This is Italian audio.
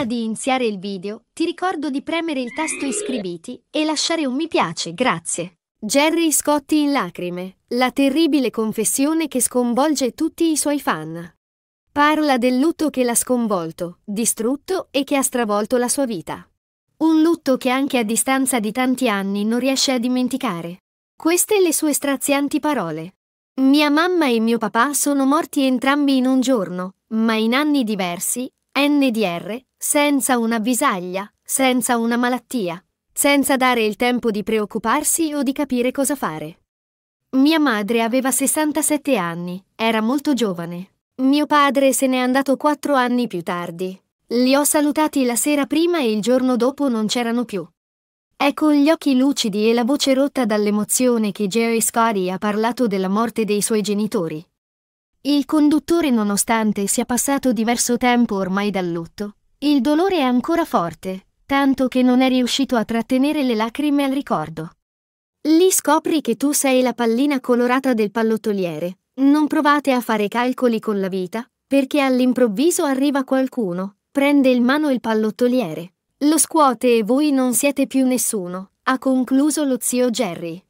Prima di iniziare il video, ti ricordo di premere il tasto iscriviti e lasciare un mi piace, grazie. Jerry Scotti in lacrime, la terribile confessione che sconvolge tutti i suoi fan. Parla del lutto che l'ha sconvolto, distrutto e che ha stravolto la sua vita. Un lutto che anche a distanza di tanti anni non riesce a dimenticare. Queste le sue strazianti parole. Mia mamma e mio papà sono morti entrambi in un giorno, ma in anni diversi NDR senza una bisaglia, senza una malattia, senza dare il tempo di preoccuparsi o di capire cosa fare. Mia madre aveva 67 anni, era molto giovane. Mio padre se n'è andato quattro anni più tardi. Li ho salutati la sera prima e il giorno dopo non c'erano più. È con ecco gli occhi lucidi e la voce rotta dall'emozione che Jerry Scotti ha parlato della morte dei suoi genitori. Il conduttore, nonostante sia passato diverso tempo ormai dal lutto, il dolore è ancora forte, tanto che non è riuscito a trattenere le lacrime al ricordo. Lì scopri che tu sei la pallina colorata del pallottoliere. Non provate a fare calcoli con la vita, perché all'improvviso arriva qualcuno, prende in mano il pallottoliere. Lo scuote e voi non siete più nessuno, ha concluso lo zio Jerry.